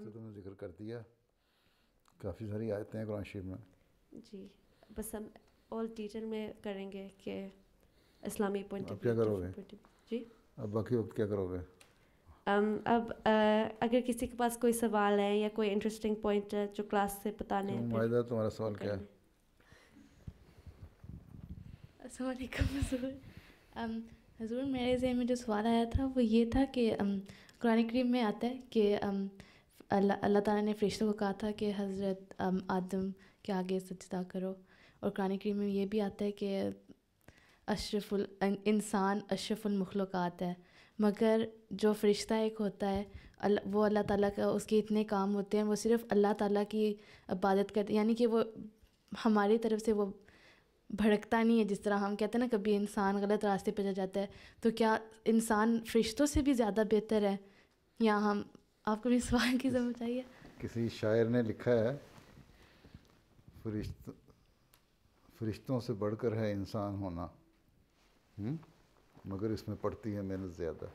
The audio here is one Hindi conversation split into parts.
तो तुमने जिक्र कर दिया काफ़ी सारी आयतें हैं कुरान शरीफ में जी बस हम ऑल टीचर में करेंगे कि इस्लामी पॉइंट क्या करोगे जी अब बाकी वक्त क्या करोगे um, अब uh, अगर किसी के पास कोई सवाल है या कोई इंटरेस्टिंग पॉइंट है जो क्लास से बताने हैं तो मायदा तुम्हारा सवाल क्या है हजूर हजूर मेरे जहन में जो सवाल आया था वो ये था कि um, कुरान करीम में आता है कि um, अल्लाह अल्लाह ताला ने फ़रिश्तों को कहा था कि हज़रत आदम के आगे सजदा करो और कुरान करीम में ये भी आता है कि अशरफुल इंसान अशरफुल मखलूक़ात है मगर जो फ़रिश्ता एक होता है वो अल्लाह ताला का उसके इतने काम होते हैं वो सिर्फ़ अल्लाह ताला की इबादत करते यानी कि वो हमारी तरफ से वो भड़कता नहीं है जिस तरह हम कहते हैं ना कभी इंसान गलत रास्ते पर जा जाता है तो क्या इंसान फरिश्तों से भी ज़्यादा बेहतर है या हम आपको भी सवाल की जरूरत आई है किसी शायर ने लिखा है फरिश्त फरिश्तों से बढ़कर है इंसान होना हुँ? हम्म? मगर इसमें पड़ती है मेहनत ज़्यादा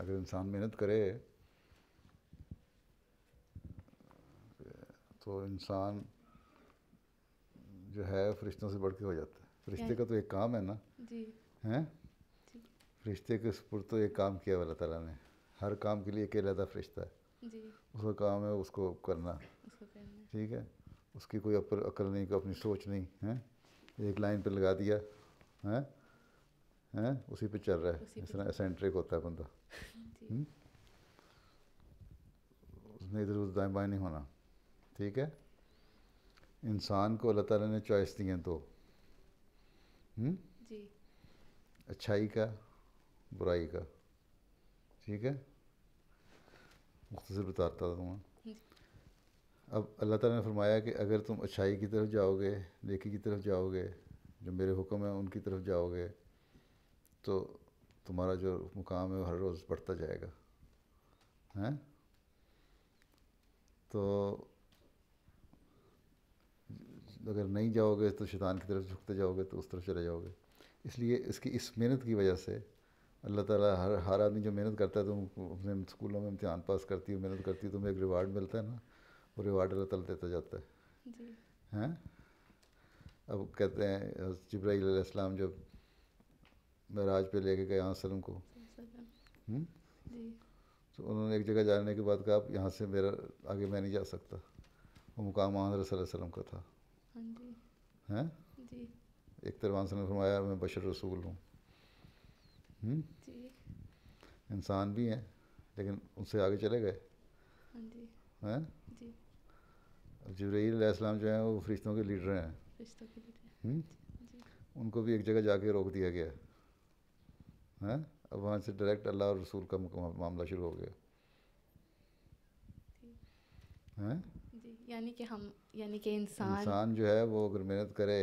अगर इंसान मेहनत करे तो इंसान जो है फरिश्तों से बढ़ के हो जाता है फरिश्ते का तो एक काम है ना जी हैं फरिश्ते के सुपुर तो एक काम किया वाला तला ने हर काम के लिए एक अलहदा फरिश्ता है उसका काम है उसको करना ठीक है उसकी कोई अपर अकल नहीं कोई अपनी सोच नहीं है एक लाइन पे लगा दिया है हैं उसी पे चल रहा है इस तरह एसेंट्रिक होता है बंदा उसने इधर उधर दाएँ बाएँ नहीं होना ठीक है इंसान को अल्लाह ताला ने चॉइस दी है दो अच्छाई का बुराई का ठीक है मुख्तर बताता हूँ अब अल्लाह ताला ने फरमाया कि अगर तुम अच्छाई की तरफ जाओगे नेकी की तरफ जाओगे जो मेरे हुक्म हैं उनकी तरफ जाओगे तो तुम्हारा जो मुकाम है वो हर रोज़ बढ़ता जाएगा हैं तो अगर नहीं जाओगे तो शैतान की तरफ झुकते जाओगे तो उस तरफ चले जाओगे इसलिए इसकी इस मेहनत की वजह से अल्लाह ताला हर हर आदमी जो मेहनत करता है तुम अपने स्कूलों में इम्तहान पास करती हो मेहनत करती हो तुम्हें एक रिवार्ड मिलता है ना वो रिवार्ड अल्लाह ताला देता जाता है हैं अब कहते हैं जब्राईसम जब महराज पे लेके गए यहाँ सलम को तो उन्होंने एक जगह जाने के बाद कहा आप यहाँ से मेरा आगे मैं नहीं जा सकता वो मुकाम मोहम्मद वसल्लम का था हाँ हैं एक तरवान से फरमाया मैं बशर रसूल हूँ इंसान भी हैं लेकिन उनसे आगे चले गए हाँ हैं जबरीसम जो हैं वो फरिश्तों के लीडर हैं उनको भी एक जगह जाके रोक दिया गया है अब वहाँ से डायरेक्ट अल्लाह और रसूल का मामला शुरू हो गया हैं यानी कि हम यानी कि इंसान इंसान जो है वो अगर मेहनत करे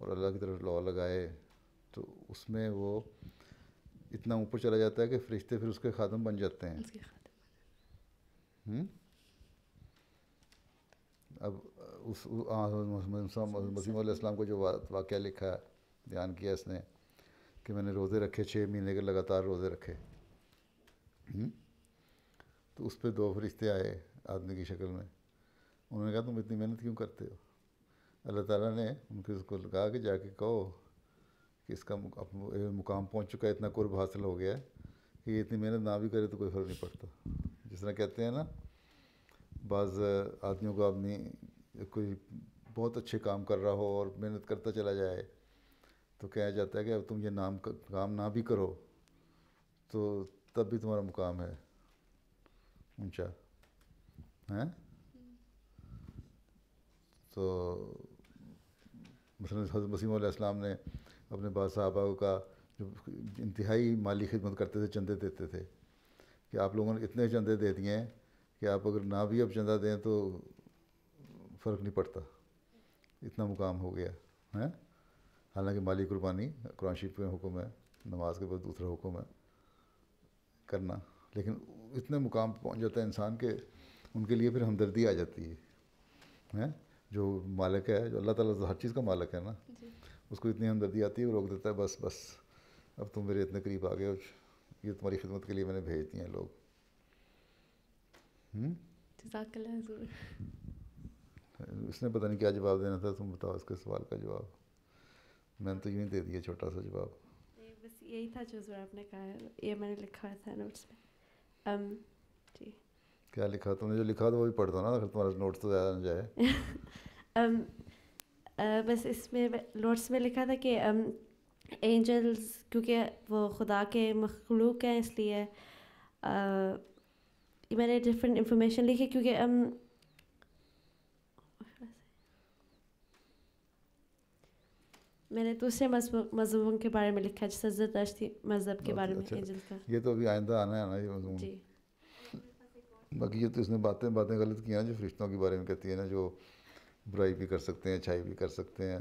और अल्लाह की तरफ लॉ लगाए तो उसमें वो इतना ऊपर चला जाता है कि फरिश्ते फिर उसके खादम बन जाते हैं हम्म? अब उस मसीम को जो वाक़ लिखा ध्यान किया इसने कि मैंने रोज़े रखे छः महीने के लगातार रोज़े रखे हम्म? तो उस पर दो फरिश्ते आए आदमी की शक्ल में उन्होंने कहा तुम इतनी मेहनत क्यों करते हो अल्लाह ताला ने उनके उसको कहा कि जाके कहो कि इसका मुकाम पहुंच चुका है इतना कुर्ब हासिल हो गया है कि इतनी मेहनत ना भी करे तो कोई फर्क नहीं पड़ता जिस तरह कहते हैं ना बाज़ आदमियों को आदमी कोई बहुत अच्छे काम कर रहा हो और मेहनत करता चला जाए तो कहा जाता है कि अब तुम ये नाम काम ना भी करो तो तब भी तुम्हारा मुकाम है ऊंचा हैं तो मसलन वसीम ने अपने साहबा का जो इंतहाई माली खिदमत करते थे चंदे देते थे कि आप लोगों ने इतने चंदे दे दिए हैं कि आप अगर ना भी अब चंदा दें तो फ़र्क नहीं पड़ता इतना मुकाम हो गया है हालांकि माली कुर्बानी कुरान शरीफ में हुक्म है नमाज के बाद दूसरा हुक्म है करना लेकिन इतने मुकाम पहुंच जाता है इंसान के उनके लिए फिर हमदर्दी आ जाती है हैं जो मालिक है जो अल्लाह ताला हर चीज़ का मालिक है ना उसको इतनी हमदर्दी आती है वो रोक देता है बस बस अब तुम मेरे इतने करीब आ गए हो ये तुम्हारी खिदमत के लिए मैंने भेज दिए हैं लोग हम्म? इसने पता नहीं क्या जवाब देना था तुम बताओ इसके सवाल का जवाब मैंने तो यूँ ही दे दिया छोटा सा जवाब बस यही था जो जरा आपने कहा ये मैंने लिखा हुआ था नोट्स में um, जी क्या लिखा तुमने जो लिखा था वो भी पढ़ दो ना अगर तुम्हारा नोट्स तो ज़्यादा ना जाए um, बस इसमें लॉर्ड्स में लिखा था कि एंजल्स क्योंकि वो खुदा के मखलूक हैं इसलिए मैंने डिफरेंट इंफॉर्मेशन लिखी क्योंकि मैंने दूसरे मजहबों के बारे में लिखा जैसे मजहब के अच्छा, बारे में अच्छा, एंजल का ये तो अभी आइंदा आना है ना ये मजमून बाकी ये तो इसने बातें बातें गलत की हैं जो फरिश्तों के बारे में कहती है ना जो बुराई भी कर सकते हैं अच्छाई भी कर सकते हैं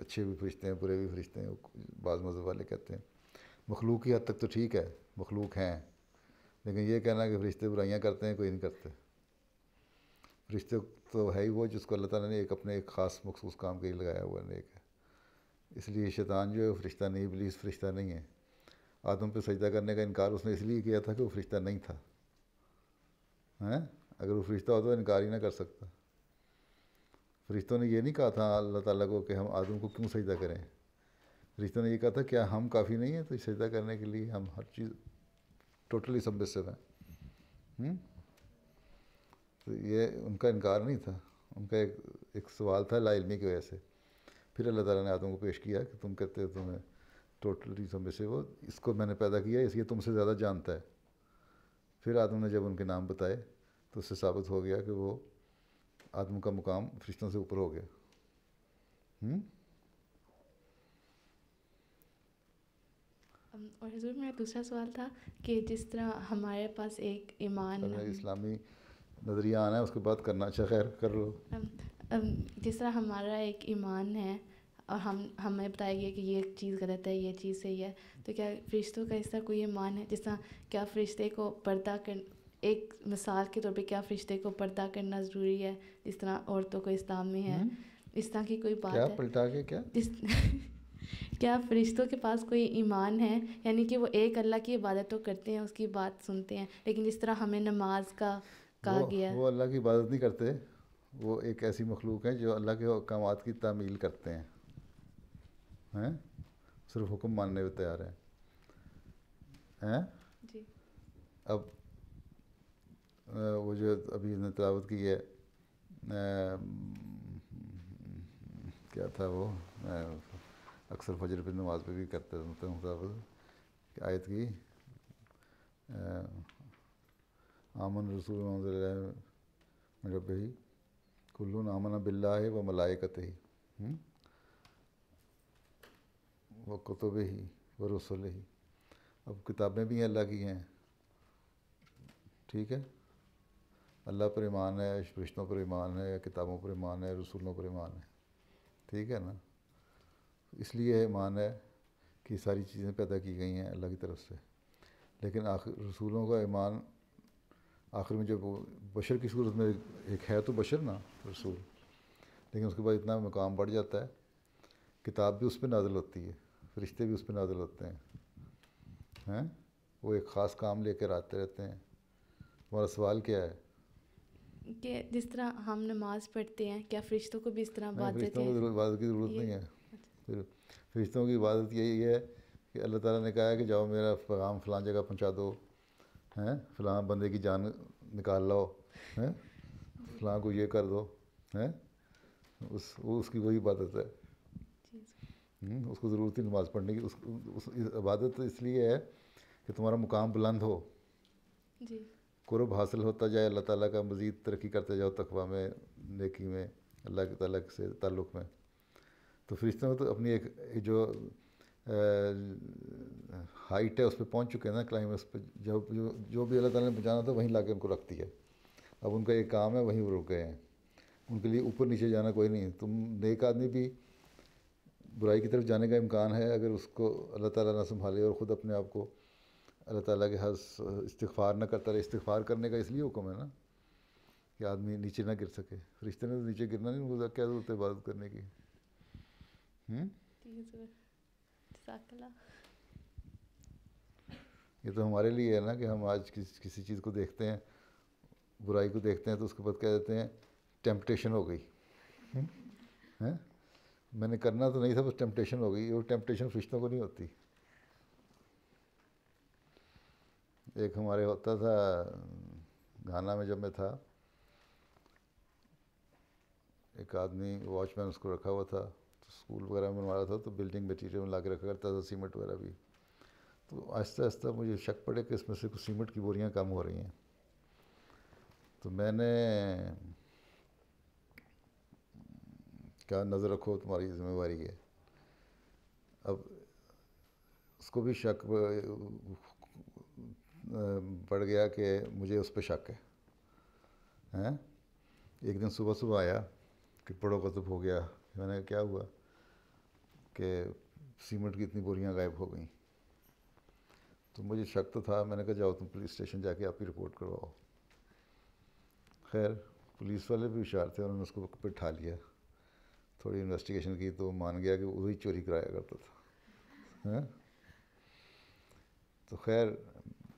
अच्छे भी फरिश्ते हैं बुरे भी फरिश्ते हैं बाज़ मज़हब वाले कहते हैं मखलूक की हद तक तो ठीक है मखलूक हैं लेकिन ये कहना कि फरिश्ते बुराइयाँ करते हैं कोई नहीं करते फरिश्ते तो है ही वो जिसको अल्लाह ताला ने एक अपने एक ख़ास मखसूस काम के लिए लगाया हुआ नेक है इसलिए शैतान जो है वो फरिश्ता नहीं बिलीस फरिश्ता नहीं है आदम पर सजदा करने का इनकार उसने इसलिए किया था कि वो फरिश्ता नहीं था हैं अगर वो फरिश्ता होता तो इनकार ही ना कर सकता फरिश्तों ने ये नहीं कहा था अल्लाह ताला को कि हम आदम को क्यों सजदा करें फरिश्तों ने ये कहा था क्या हम काफ़ी नहीं हैं तो सजदा करने के लिए हम हर चीज़ टोटली सबमिसिव हैं हम्म? तो ये उनका इनकार नहीं था उनका एक एक सवाल था लाइलमी की वजह से फिर अल्लाह ताला ने आदम को पेश किया कि तुम कहते हो तुम्हें टोटली सबमिसिव हो इसको मैंने पैदा किया इसलिए तुमसे ज़्यादा जानता है फिर आदम ने जब उनके नाम बताए तो उससे साबित हो गया कि वो आदम का मुकाम फरिश्तों से ऊपर हो गया हम्म? और हजूर मेरा दूसरा सवाल था कि जिस तरह हमारे पास एक ईमान इस्लामी नज़रिया आना है उसके बाद करना अच्छा खैर कर लो जिस तरह हमारा एक ईमान है और हम हमें बताया गया कि ये चीज़ गलत है ये चीज़ सही है तो क्या फरिश्तों का इस तरह कोई ईमान है जिस तरह क्या फरिश्ते को पर्दा कर एक मिसाल के तौर पे क्या फरिश्ते को पर्दा करना ज़रूरी है जिस तरह औरतों को इस्लाम में है हम्म। इस तरह की कोई बात क्या है पलटा के क्या जिस क्या फरिश्तों के पास कोई ईमान है यानी कि वो एक अल्लाह की इबादत तो करते हैं उसकी बात सुनते हैं लेकिन जिस तरह हमें नमाज का कहा गया वो अल्लाह की इबादत नहीं करते वो एक ऐसी मखलूक हैं जो अल्लाह के अहकाम की तामील करते हैं हैं सिर्फ हुक्म मानने पर तैयार हैं हैं जी अब वो जो अभी उसने तलावत की है क्या था वो मैं अक्सर फजर पर नमाज पे भी करते रहते हूँ तलावत आयत की आमन रसूल रब ही कुल्लू आमन बिल्ला है व मलायकत ही वह कुतुब ही व रसुल ही अब किताबें भी अल्लाह की हैं ठीक है अल्लाह पर ईमान है फरिश्तों पर ईमान है या किताबों पर ईमान है रसूलों पर ईमान है ठीक है ना इसलिए ईमान है कि सारी चीज़ें पैदा की गई हैं अल्लाह की तरफ से लेकिन आखिर रसूलों का ईमान आखिर में जब बशर की सूरत में एक है तो बशर ना रसूल लेकिन उसके बाद इतना मकाम बढ़ जाता है किताब भी उस पर नाजल होती है फरिश्ते भी उस पर नाजल होते हैं हैं वो एक ख़ास काम लेकर आते रहते हैं हमारा सवाल क्या है कि जिस तरह हम नमाज पढ़ते हैं क्या फरिश्तों को भी इस तरह इबादत की ज़रूरत नहीं है अच्छा। फरिश्तों की इबादत यही है कि अल्लाह ताला ने कहा है कि जाओ मेरा पैगाम फलां जगह पहुँचा दो हैं फलां बंदे की जान निकाल लाओ हैं फलां को ये कर दो हैं उस वो उसकी वही इबादत है हम्म, उसको ज़रूरत ही नमाज़ पढ़ने की उस, उस इबादत इसलिए है कि तुम्हारा मुकाम बुलंद हो जी कुरब हासिल होता जाए अल्लाह ताला का मज़ीद तरक्की करते जाओ तकवा में नेकी में अल्लाह के तलाक से ताल्लुक़ में तो फरिश्तों को तो अपनी एक जो हाइट है उस पर पहुँच चुके हैं ना क्लाइमेक्स पर जो जो जो भी अल्लाह ताला ने पहुँचाना था वहीं ला उनको रखती है अब उनका एक काम है वहीं वो रुक गए हैं उनके लिए ऊपर नीचे जाना कोई नहीं तुम नेक आदमी भी बुराई की तरफ जाने का इम्कान है अगर उसको अल्लाह ताला ना संभाले और ख़ुद अपने आप को अल्लाह ताला के हर इस्तफार ना करता रहे इस्तफार करने का इसलिए हुक्म है ना कि आदमी नीचे ना गिर सके फरिश्ते ने तो नीचे गिरना नहीं उनको क्या जरूरत है इबादत करने की हम्म? ये तो हमारे लिए है ना कि हम आज किस, किसी चीज़ को देखते हैं बुराई को देखते हैं तो उसके बाद कह देते हैं टेम्पटेशन हो गई हम्म? हैं मैंने करना तो नहीं था बस टेम्पटेशन हो गई और टेम्पटेशन फरिश्तों को नहीं होती एक हमारे होता था घाना में जब मैं था एक आदमी वॉचमैन उसको रखा हुआ था तो स्कूल वगैरह में बनवा रहा था तो बिल्डिंग मटीरियल में ला के रखा करता था सीमेंट वगैरह भी तो आहिस्ता आहिस्ता मुझे शक पड़े कि इसमें से कुछ सीमेंट की बोरियाँ कम हो रही हैं तो मैंने क्या नज़र रखो तुम्हारी जिम्मेवारी है अब उसको भी शक पड़ गया कि मुझे उस पर शक है हैं एक दिन सुबह सुबह आया कि पड़ो कतुब हो गया मैंने क्या हुआ कि सीमेंट की इतनी बोरियां गायब हो गई तो मुझे शक तो था मैंने कहा जाओ तुम पुलिस स्टेशन जाके आपकी रिपोर्ट करवाओ खैर पुलिस वाले भी होशियार थे उन्होंने उसको बिठा लिया थोड़ी इन्वेस्टिगेशन की तो मान गया कि वही चोरी कराया करता था हैं तो खैर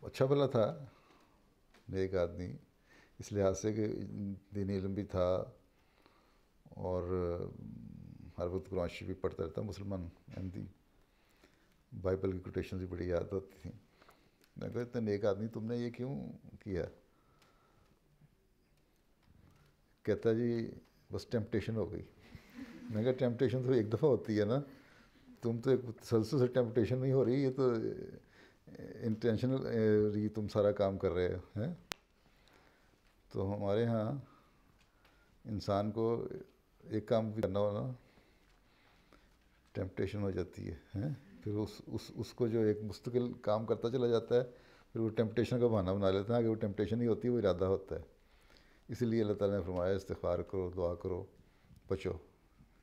अच्छा भला था नेक आदमी इस लिहाज से कि दिन इलम भी था और हर वक्त कुरान भी पढ़ता रहता मुसलमान अहमदी बाइबल की कोटेशन भी बड़ी याद आती थी मैं कहा इतना नेक आदमी तुमने ये क्यों किया कहता जी बस टेम्पटेशन हो गई मैं कहा टेम्पटेशन तो एक दफ़ा होती है ना तुम तो एक तसलसल से टेम्पटेशन नहीं हो रही ये तो इंटेंशनल eh, तुम सारा काम कर रहे हो हैं तो हमारे यहाँ इंसान को एक काम भी करना होना टेम्पटेशन हो जाती है हैं फिर उस उस उसको जो एक मुस्तकिल काम करता चला जाता है फिर वो टेम्पटेशन का बहाना बना लेते हैं कि वो टेम्पटेशन ही होती है वो इरादा होता है इसीलिए अल्लाह ताला ने फरमाया इस्तार करो दुआ करो बचो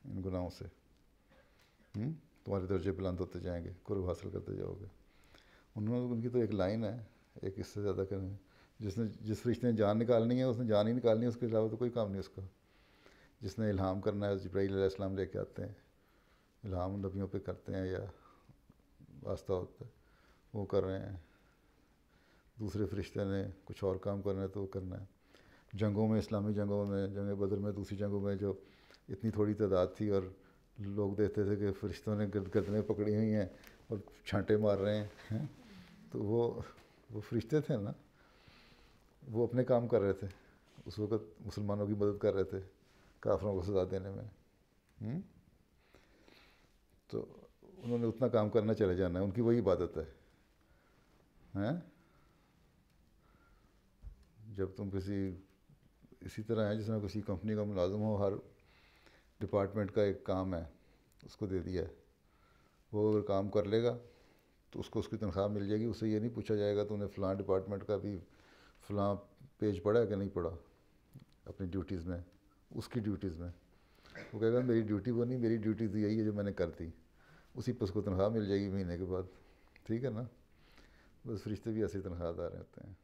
इन गुनाहों से हुँ? हम्म? तुम्हारे दर्जे बुलंद होते जाएंगे कुर्ब हासिल करते जाओगे उन्होंने तो उनकी तो एक लाइन है एक इससे ज़्यादा करनी जिसने जिस रिश्ते ने जान निकालनी है उसने जान ही निकालनी है उसके अलावा तो कोई काम नहीं उसका जिसने इल्हाम करना है जब्राईसम लेके आते हैं इल्हाम नबियों पे करते हैं या वास्ता होता है वो कर रहे हैं दूसरे फरिश्ते ने कुछ और काम करना है तो वो करना है जंगों में इस्लामी जंगों में जंग बदर में दूसरी जंगों में जो इतनी थोड़ी तादाद थी और लोग देखते थे कि फरिश्तों ने गर्द गर्दने पकड़ी हुई हैं और छांटे मार रहे हैं तो वो वो फरिश्ते थे ना वो अपने काम कर रहे थे उस वक़्त मुसलमानों की मदद कर रहे थे काफरों को सजा देने में हुँ? हम्म? तो उन्होंने उतना काम करना चले जाना है उनकी वही इबादत है हैं जब तुम किसी इसी तरह है जिसमें किसी कंपनी का मुलाजम हो हर डिपार्टमेंट का एक काम है उसको दे दिया है वो अगर काम कर लेगा तो उसको उसकी तनख्वाह मिल जाएगी उसे ये नहीं पूछा जाएगा तो उन्हें फ़लाँ डिपार्टमेंट का भी फ़लाँ पेज पढ़ा कि नहीं पढ़ा अपनी ड्यूटीज़ में उसकी ड्यूटीज़ में वो कहेगा मेरी ड्यूटी वो नहीं मेरी ड्यूटी तो यही है जो मैंने कर दी उसी पर उसको तनख्वाह मिल जाएगी महीने के बाद ठीक है ना बस फरिश्ते भी ऐसे तनख्वाहदार रहते हैं